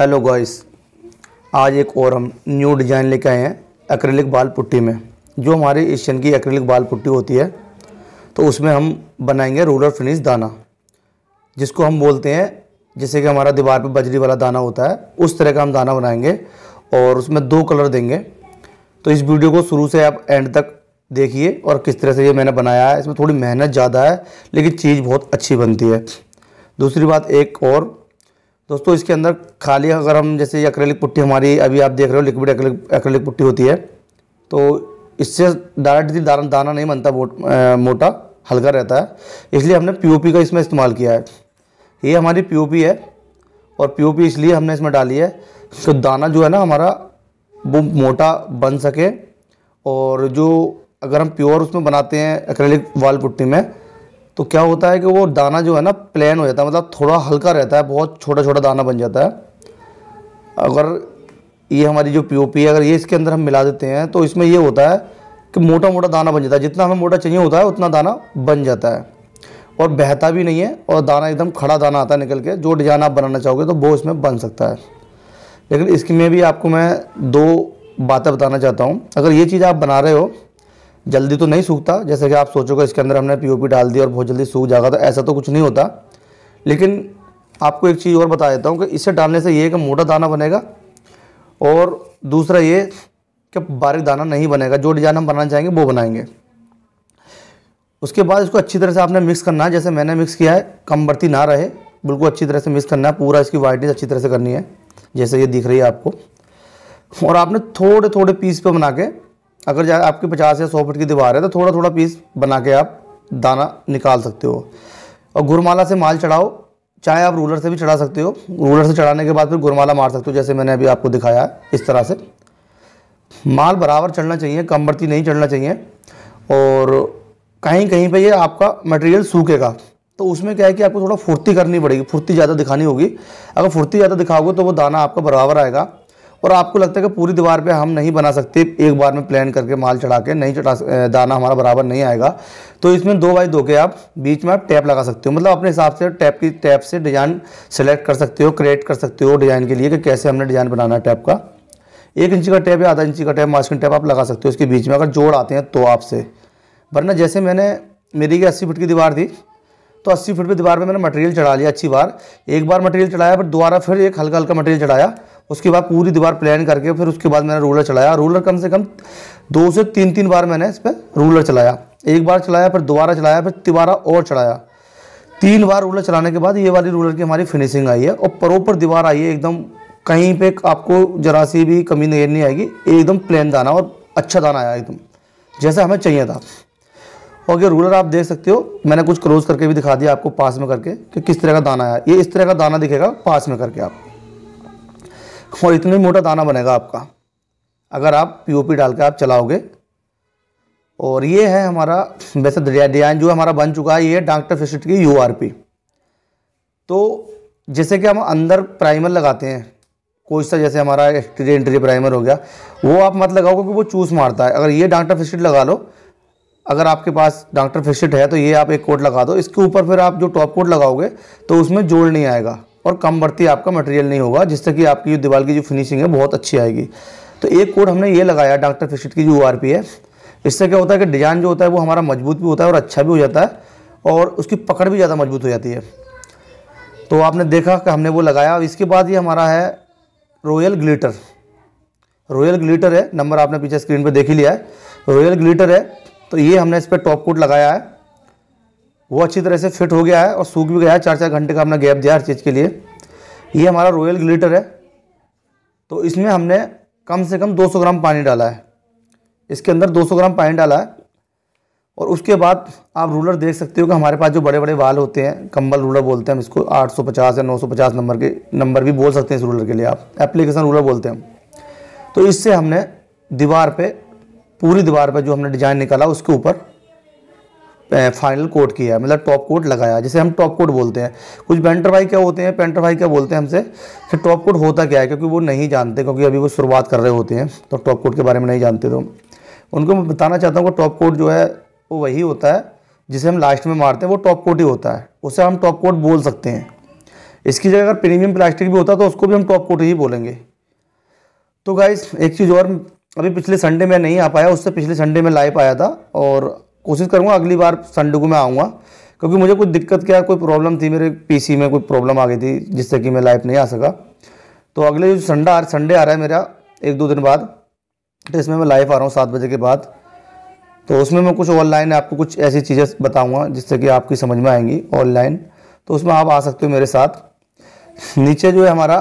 hello guys आज एक और हम न्यू डिज़ाइन लेके आए हैं एक्रेलिक बाल पुट्टी में जो हमारे एशियन की एक्रेलिक बाल पुट्टी होती है तो उसमें हम बनाएंगे रोलर फिनिश दाना जिसको हम बोलते हैं जैसे कि हमारा दीवार पर बजरी वाला दाना होता है उस तरह का हम दाना बनाएंगे और उसमें दो कलर देंगे तो इस वीडियो को शुरू से आप एंड तक देखिए और किस तरह से ये मैंने बनाया है इसमें थोड़ी मेहनत ज़्यादा है लेकिन चीज़ बहुत अच्छी बनती है दूसरी बात एक और दोस्तों इसके अंदर खाली अगर हम जैसे अक्रेलिक पुट्टी हमारी अभी आप देख रहे हो लिक्विड अक्रेलिक पुट्टी होती है तो इससे डायरेक्टली दाना दाना नहीं बनता मोटा हल्का रहता है इसलिए हमने पी का इसमें इस्तेमाल किया है ये हमारी पी है और पी इसलिए हमने इसमें डाली है तो दाना जो है ना हमारा वो मोटा बन सके और जो अगर हम प्योर उसमें बनाते हैं एक्रेलिक वाल पुट्टी में तो क्या होता है कि वो दाना जो है ना प्लेन हो जाता है मतलब थोड़ा हल्का रहता है बहुत छोटा छोटा दाना बन जाता है अगर ये हमारी जो पीओपी है अगर ये इसके अंदर हम मिला देते हैं तो इसमें ये होता है कि मोटा मोटा दाना बन जाता है जितना हमें मोटा चाहिए होता है उतना दाना बन जाता है और बहता भी नहीं है और दाना एकदम खड़ा दाना आता है निकल के जो डिजाइन आप बनाना चाहोगे तो वो इसमें बन सकता है लेकिन इसमें भी आपको मैं दो बातें बताना चाहता हूँ अगर ये चीज़ आप बना रहे हो जल्दी तो नहीं सूखता जैसे कि आप सोचोगे इसके अंदर हमने पीओपी डाल दी और बहुत जल्दी सूख जाएगा तो ऐसा तो कुछ नहीं होता लेकिन आपको एक चीज़ और बता देता हूँ कि इसे डालने से ये कि मोटा दाना बनेगा और दूसरा ये कि बारीक दाना नहीं बनेगा जो डिज़ाइन हम बनाना चाहेंगे वो बनाएंगे उसके बाद इसको अच्छी तरह से आपने मिक्स करना है जैसे मैंने मिक्स किया है कम बढ़ती ना रहे बिल्कुल अच्छी तरह से मिक्स करना है पूरा इसकी वाइटनेस अच्छी तरह से करनी है जैसे ये दिख रही है आपको और आपने थोड़े थोड़े पीस पे बना के अगर आपकी पचास या सौ फिट की दीवार है तो थोड़ा थोड़ा पीस बना के आप दाना निकाल सकते हो और गुरमाला से माल चढ़ाओ चाहे आप रूलर से भी चढ़ा सकते हो रूलर से चढ़ाने के बाद फिर गुरमाला मार सकते हो जैसे मैंने अभी आपको दिखाया है इस तरह से माल बराबर चढ़ना चाहिए कम बढ़ती नहीं चढ़ना चाहिए और कहीं कहीं पर यह आपका मटेरियल सूखेगा तो उसमें क्या है कि आपको थोड़ा फुर्ती करनी पड़ेगी फुर्ती ज़्यादा दिखानी होगी अगर फुर्ती ज़्यादा दिखाओगे तो वो दाना आपका बराबर आएगा और आपको लगता है कि पूरी दीवार पे हम नहीं बना सकते एक बार में प्लान करके माल चढ़ा के नहीं चढ़ा दाना हमारा बराबर नहीं आएगा तो इसमें दो बाई दो के आप बीच में आप टैप लगा सकते हो मतलब अपने हिसाब से टैप की टैप से डिज़ाइन सेलेक्ट कर सकते हो क्रिएट कर सकते हो डिज़ाइन के लिए कि कैसे हमने डिज़ाइन बनाना है टैप का एक इंची का टैप या आधा इंची का टैप मास्किन टैप आप लगा सकते हो इसके बीच में अगर जोड़ आते हैं तो आपसे वरना जैसे मैंने मेरी की अस्सी फिट की दीवार थी तो 80 फीट पे दीवार पे मैंने मटेरियल चढ़ा लिया अच्छी बार एक बार मटेरियल चढ़ाया फिर दोबारा फिर एक हल्का हल्का मटेरियल चढ़ाया उसके बाद पूरी दीवार प्लान करके फिर उसके बाद मैंने रोलर चलाया रोलर कम से कम दो से तीन तीन बार मैंने इस पर रोलर चलाया एक बार चलाया फिर दोबारा चलाया फिर तिबारा और चलाया तीन बार रोलर चलाने के बाद ये वाली रोलर की हमारी फिनिशिंग आई है और प्रॉपर दीवार आई है एकदम कहीं पे आपको जरा सी भी कमी नहीं आएगी एकदम प्लेन दाना और अच्छा दाना आया एकदम जैसा हमें चाहिए था और ये रूलर आप देख सकते हो मैंने कुछ क्लोज करके भी दिखा दिया आपको पास में करके कि किस तरह का दाना आया ये इस तरह का दाना दिखेगा पास में करके आप और इतना ही मोटा दाना बनेगा आपका अगर आप पीओपी डाल के आप चलाओगे और ये है हमारा वैसे डिजाइन जो हमारा बन चुका है ये डॉक्टर फिशिट की यूआरपी तो जैसे कि हम अंदर प्राइमर लगाते हैं कोई सा जैसे हमारा एक्सटीरियर इंटीरियर प्राइमर हो गया वो आप मत लगाओ क्योंकि वो चूस मारता है अगर ये डॉक्टर फिशिट लगा लो अगर आपके पास डॉक्टर फिशिट है तो ये आप एक कोट लगा दो इसके ऊपर फिर आप जो टॉप कोट लगाओगे तो उसमें जोड़ नहीं आएगा और कम बढ़ती आपका मटेरियल नहीं होगा जिससे कि आपकी जो दीवार की जो फिनिशिंग है बहुत अच्छी आएगी तो एक कोड हमने ये लगाया डॉक्टर फिशिट की जो ओ है इससे क्या होता है कि डिज़ाइन जो होता है वो हमारा मजबूत भी होता है और अच्छा भी हो जाता है और उसकी पकड़ भी ज़्यादा मजबूत हो जाती है तो आपने देखा कि हमने वो लगाया और इसके बाद ये हमारा है रॉयल ग्लिटर रॉयल ग्लिटर है नंबर आपने पीछे स्क्रीन पर देख ही लिया है रॉयल ग्लिटर है तो ये हमने इस पर टॉप कोट लगाया है वो अच्छी तरह से फिट हो गया है और सूख भी गया है चार चार घंटे का हमने गैप दिया हर चीज़ के लिए ये हमारा रॉयल ग्लिटर है तो इसमें हमने कम से कम 200 ग्राम पानी डाला है इसके अंदर 200 ग्राम पानी डाला है और उसके बाद आप रूलर देख सकते हो कि हमारे पास जो बड़े बड़े वाल होते हैं कंबल रूलर बोलते हैं हम इसको 850 या 950 नंबर के नंबर भी बोल सकते हैं इस रूलर के लिए आप एप्लीकेशन रूलर बोलते हैं तो इससे हमने दीवार पर पूरी दीवार पर जो हमने डिज़ाइन निकाला उसके ऊपर फाइनल कोट किया मतलब टॉप कोट लगाया जिसे हम टॉप कोट बोलते हैं कुछ पेंटर भाई क्या होते हैं पेंटर भाई क्या बोलते हैं हमसे कि टॉप कोट होता क्या है क्योंकि वो नहीं जानते क्योंकि अभी वो शुरुआत कर रहे होते हैं तो टॉप कोट के बारे में नहीं जानते तो उनको मैं बताना चाहता हूँ कि टॉप कोट जो है वो वही होता है जिसे हम लास्ट में मारते हैं वो टॉप कोट ही होता है उसे हम टॉप कोट बोल सकते हैं इसकी जगह अगर प्रीमियम प्लास्टिक भी होता तो उसको भी हम टॉप कोट ही बोलेंगे तो गाइस एक चीज़ और अभी पिछले संडे में नहीं आ पाया उससे पिछले संडे में लाइव आया था और कोशिश करूँगा अगली बार संडे को मैं आऊँगा क्योंकि मुझे कुछ दिक्कत क्या कोई प्रॉब्लम थी मेरे पीसी में कोई प्रॉब्लम आ गई थी जिससे कि मैं लाइव नहीं आ सका तो अगले जो संडे आ संडे आ रहा है मेरा एक दो दिन बाद तो इसमें मैं लाइव आ रहा हूँ सात बजे के बाद तो उसमें मैं कुछ ऑनलाइन आपको कुछ ऐसी चीज़ें बताऊँगा जिससे कि आपकी समझ में आएंगी ऑनलाइन तो उसमें आप आ सकते हो मेरे साथ नीचे जो है हमारा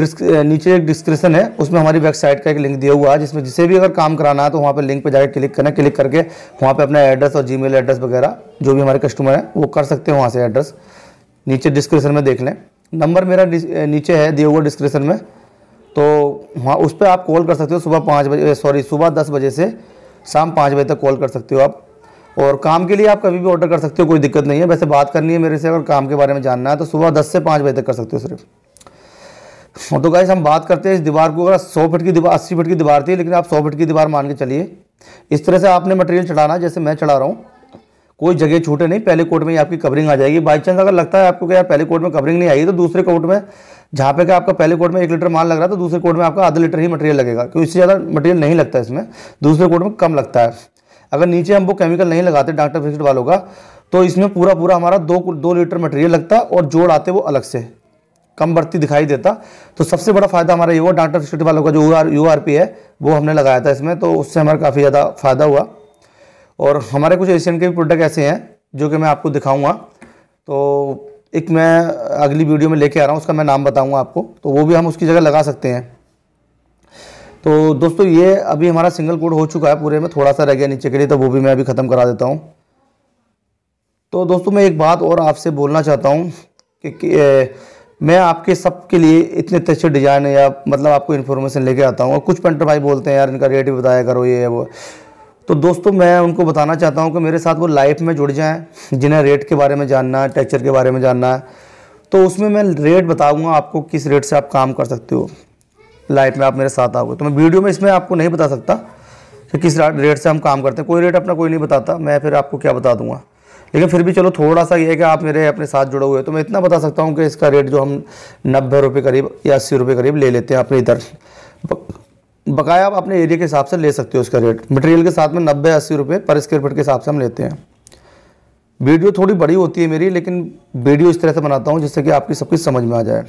नीचे एक डिस्क्रिप्शन है उसमें हमारी वेबसाइट का एक लिंक दिया हुआ है जिसमें जिसे भी अगर काम कराना है तो वहाँ पर लिंक पर जाकर क्लिक करना क्लिक करके वहाँ पर अपना एड्रेस और जी एड्रेस वगैरह जो भी हमारे कस्टमर हैं वो कर सकते हैं वहाँ से एड्रेस नीचे डिस्क्रिप्शन में देख लें नंबर मेरा नीचे है दिया हुआ डिस्क्रिप्शन में तो वहाँ उस पर आप कॉल कर सकते हो सुबह पाँच बजे सॉरी सुबह दस बजे से शाम पाँच बजे तक कॉल कर सकते हो आप और काम के लिए आप कभी भी ऑर्डर कर सकते हो कोई दिक्कत नहीं है वैसे बात करनी है मेरे से अगर काम के बारे में जानना है तो सुबह दस से पाँच बजे तक कर सकते हो सिर्फ तो गाइस हम बात करते हैं इस दीवार को अगर सौ फीट की दीवार अस्सी फीट की दीवार थी लेकिन आप सौ फीट की दीवार मान के चलिए इस तरह से आपने मटेरियल चढ़ाना जैसे मैं चढ़ा रहा हूँ कोई जगह छूटे नहीं पहले कोट में ही आपकी कवरिंग आ जाएगी बाई चांस अगर लगता है आपको कि यार पहले कोट में कवरिंग नहीं आई तो दूसरे कोट में जहाँ पे का आपका पहले कोट में एक लीटर माल लग रहा है तो दूसरे कोट में आपका आधा लीटर ही मटेरियल लगेगा क्योंकि इससे ज़्यादा मटेरियल नहीं लगता है इसमें दूसरे कोट में कम लगता है अगर नीचे हम वो केमिकल नहीं लगाते डॉक्टर फिक्सड वालों का तो इसमें पूरा पूरा हमारा दो दो लीटर मटेरियल लगता और जोड़ आते वो अलग से कम बढ़ती दिखाई देता तो सबसे बड़ा फायदा हमारा ये हुआ डाटा फिक्सिटी वालों का जो U R U R P है वो हमने लगाया था इसमें तो उससे हमारा काफ़ी ज़्यादा फायदा हुआ और हमारे कुछ एशियन के भी प्रोडक्ट ऐसे हैं जो कि मैं आपको दिखाऊंगा तो एक मैं अगली वीडियो में लेके आ रहा हूँ उसका मैं नाम बताऊँगा आपको तो वो भी हम उसकी जगह लगा सकते हैं तो दोस्तों ये अभी हमारा सिंगल कोड हो चुका है पूरे में थोड़ा सा रह गया नीचे के लिए तो वो भी मैं अभी ख़त्म करा देता हूँ तो दोस्तों मैं एक बात और आपसे बोलना चाहता हूँ कि, कि मैं आपके सबके लिए इतने अच्छे अच्छे डिज़ाइन या मतलब आपको इन्फॉर्मेशन लेके आता हूँ और कुछ पेंटर भाई बोलते हैं यार इनका रेट भी बताया करो ये वो तो दोस्तों मैं उनको बताना चाहता हूँ कि मेरे साथ वो लाइफ में जुड़ जाएँ जिन्हें रेट के बारे में जानना है टेक्चर के बारे में जानना है तो उसमें मैं रेट बताऊँगा आपको किस रेट से आप काम कर सकते हो लाइफ में आप मेरे साथ आओगे तो मैं वीडियो में इसमें आपको नहीं बता सकता कि किस रेट से हम काम करते हैं कोई रेट अपना कोई नहीं बताता मैं फिर आपको क्या बता दूंगा लेकिन फिर भी चलो थोड़ा सा ये है कि आप मेरे अपने साथ जुड़े हुए हैं तो मैं इतना बता सकता हूँ कि इसका रेट जो हम नब्बे रुपये करीब या अस्सी रुपये करीब ले लेते हैं अपने इधर बकाया आप अपने एरिया के हिसाब से ले सकते हो इसका रेट मटेरियल के साथ में नब्बे अस्सी रुपये पर स्क्वायर फीट के हिसाब से हम लेते हैं वीडियो थोड़ी बड़ी होती है मेरी लेकिन वीडियो इस तरह से बनाता हूँ जिससे कि आपकी सब कुछ समझ में आ जाए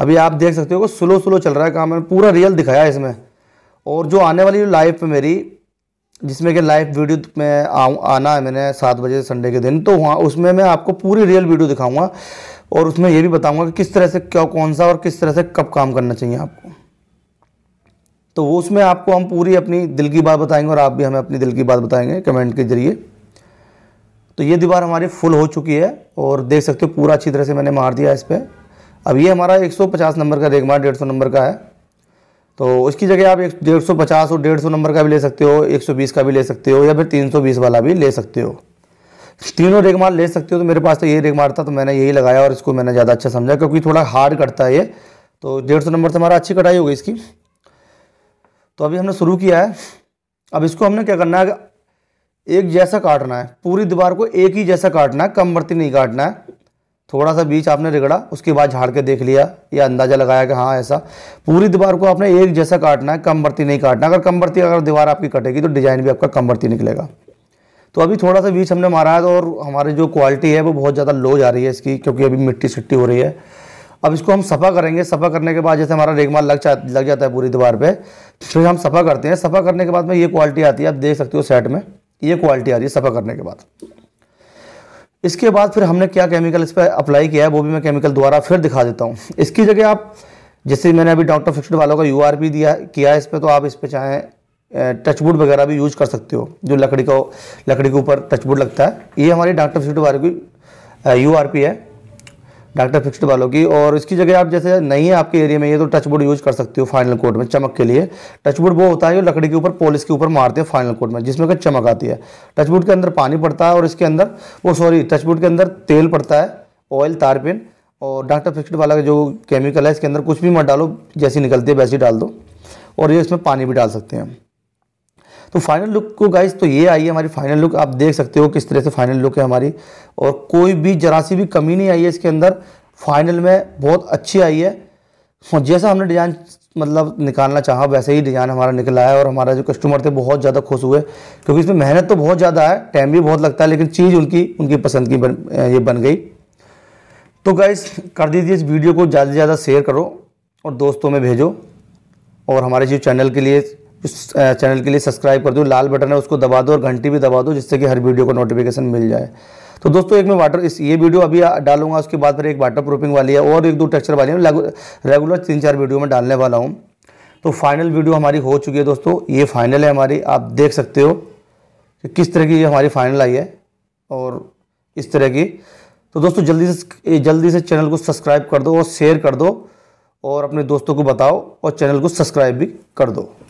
अभी आप देख सकते हो स्लो स्लो चल रहा है काम मैंने पूरा रियल दिखाया है इसमें और जो आने वाली लाइफ में मेरी जिसमें कि लाइव वीडियो में आऊँ आना है मैंने सात बजे संडे के दिन तो वहाँ उसमें मैं आपको पूरी रियल वीडियो दिखाऊंगा और उसमें ये भी बताऊंगा कि किस तरह से क्या कौन सा और किस तरह से कब काम करना चाहिए आपको तो वो उसमें आपको हम पूरी अपनी दिल की बात बताएंगे और आप भी हमें अपनी दिल की बात बताएंगे कमेंट के जरिए तो ये दीवार हमारी फुल हो चुकी है और देख सकते हो पूरा अच्छी तरह से मैंने मार दिया इस पर अब ये हमारा 150 नंबर का रेगमार डेढ़ नंबर का है तो उसकी जगह आप एक डेढ़ सौ पचास और डेढ़ सौ नंबर का भी ले सकते हो एक सौ बीस का भी ले सकते हो या फिर तीन सौ बीस वाला भी ले सकते हो तीनों रेग मार ले सकते हो तो मेरे पास तो यही रेग था तो मैंने यही लगाया और इसको मैंने ज़्यादा अच्छा समझा क्योंकि थोड़ा हार्ड कटता है ये तो डेढ़ सौ नंबर से हमारा अच्छी कटाई हो गई इसकी तो अभी हमने शुरू किया है अब इसको हमने क्या करना है एक जैसा काटना है पूरी दीवार को एक ही जैसा काटना है कम बढ़ती नहीं काटना है थोड़ा सा बीच आपने रिगड़ा उसके बाद झाड़ के देख लिया या अंदाज़ा लगाया कि हाँ ऐसा पूरी दीवार को आपने एक जैसा काटना है कम बरती नहीं काटना अगर कम बरती अगर दीवार आपकी कटेगी तो डिज़ाइन भी आपका कम बरती निकलेगा तो अभी थोड़ा सा बीच हमने मारा है तो और हमारी जो क्वालिटी है वो बहुत ज़्यादा लो जा रही है इसकी क्योंकि अभी मिट्टी सिट्टी हो रही है अब इसको हम सफ़ा करेंगे सफ़ा करने के बाद जैसे हमारा रेगमाल लग जा लग जाता है पूरी दीवार पे फिर हम सफ़ा करते हैं सफ़ा करने के बाद में ये क्वालिटी आती है आप देख सकते हो सेट में ये क्वालिटी आ रही है सफ़ा करने के बाद इसके बाद फिर हमने क्या केमिकल इस पर अप्लाई किया है वो भी मैं केमिकल द्वारा फिर दिखा देता हूँ इसकी जगह आप जैसे मैंने अभी डॉक्टर फिक्सड वालों का यू दिया किया है इस पर तो आप इस पर चाहें टचबुड वगैरह भी यूज कर सकते हो जो लकड़ी का लकड़ी के ऊपर टचबुड लगता है ये हमारी डॉक्टर फिक्सड वाले की यू है डायरेक्टर फिक्स्ड वालों की और इसकी जगह आप जैसे नहीं है आपके एरिया में ये तो टचबोर्ड यूज़ कर सकते हो फाइनल कोर्ट में चमक के लिए बोर्ड वो होता है जो लकड़ी के ऊपर पोलिस के ऊपर मारते हैं फाइनल कोर्ट में जिसमें कुछ चमक आती है बोर्ड के अंदर पानी पड़ता है और इसके अंदर वो सॉरी बोर्ड के अंदर तेल पड़ता है ऑयल तारपिन और डाक्टर फिक्सड वाला का जो केमिकल है इसके अंदर कुछ भी मत डालो जैसी निकलती है वैसी डाल दो और ये इसमें पानी भी डाल सकते हैं हम तो फाइनल लुक को गाइज तो ये आई है हमारी फाइनल लुक आप देख सकते हो किस तरह से फाइनल लुक है हमारी और कोई भी जरा सी भी कमी नहीं आई है इसके अंदर फाइनल में बहुत अच्छी आई है और जैसा हमने डिज़ाइन मतलब निकालना चाहा वैसे ही डिज़ाइन हमारा निकला है और हमारा जो कस्टमर थे बहुत ज़्यादा खुश हुए क्योंकि इसमें मेहनत तो बहुत ज़्यादा है टाइम भी बहुत लगता है लेकिन चीज़ उनकी उनकी पसंद की बन ये बन गई तो गाइज़ कर दीजिए इस वीडियो को ज़्यादा से ज़्यादा शेयर करो और दोस्तों में भेजो और हमारे जो चैनल के लिए इस चैनल के लिए सब्सक्राइब कर दो लाल बटन है उसको दबा दो और घंटी भी दबा दो जिससे कि हर वीडियो का नोटिफिकेशन मिल जाए तो दोस्तों एक मैं वाटर इस ये वीडियो अभी डालूंगा उसके बाद फिर एक वाटर प्रूफिंग वाली है और एक दो टेक्चर वाली है रेगुलर तीन चार वीडियो में डालने वाला हूँ तो फाइनल वीडियो हमारी हो चुकी है दोस्तों ये फाइनल है हमारी आप देख सकते हो कि किस तरह की ये हमारी फाइनल आई है और इस तरह की तो दोस्तों जल्दी से जल्दी से चैनल को सब्सक्राइब कर दो और शेयर कर दो और अपने दोस्तों को बताओ और चैनल को सब्सक्राइब भी कर दो